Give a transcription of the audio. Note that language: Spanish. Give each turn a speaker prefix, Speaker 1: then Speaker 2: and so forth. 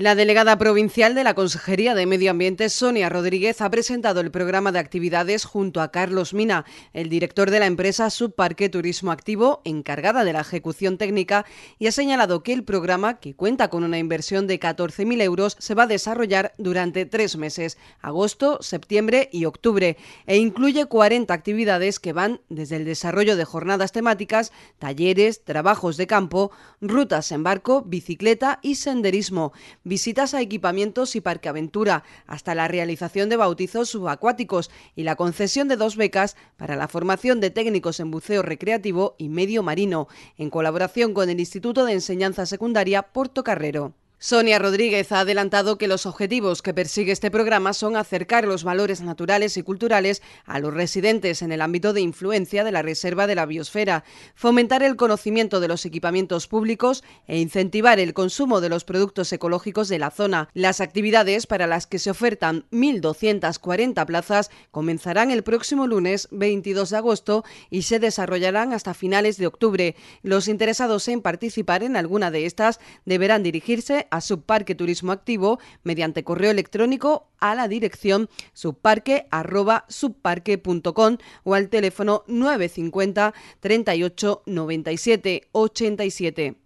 Speaker 1: La delegada provincial de la Consejería de Medio Ambiente, Sonia Rodríguez, ha presentado el programa de actividades junto a Carlos Mina, el director de la empresa Subparque Turismo Activo, encargada de la ejecución técnica, y ha señalado que el programa, que cuenta con una inversión de 14.000 euros, se va a desarrollar durante tres meses, agosto, septiembre y octubre, e incluye 40 actividades que van desde el desarrollo de jornadas temáticas, talleres, trabajos de campo, rutas en barco, bicicleta y senderismo visitas a equipamientos y parque aventura, hasta la realización de bautizos subacuáticos y la concesión de dos becas para la formación de técnicos en buceo recreativo y medio marino, en colaboración con el Instituto de Enseñanza Secundaria Carrero. Sonia Rodríguez ha adelantado que los objetivos que persigue este programa son acercar los valores naturales y culturales a los residentes en el ámbito de influencia de la Reserva de la Biosfera, fomentar el conocimiento de los equipamientos públicos e incentivar el consumo de los productos ecológicos de la zona. Las actividades para las que se ofertan 1.240 plazas comenzarán el próximo lunes 22 de agosto y se desarrollarán hasta finales de octubre. Los interesados en participar en alguna de estas deberán dirigirse a Subparque Turismo Activo mediante correo electrónico a la dirección subparque@subparque.com o al teléfono 950 38 97 87.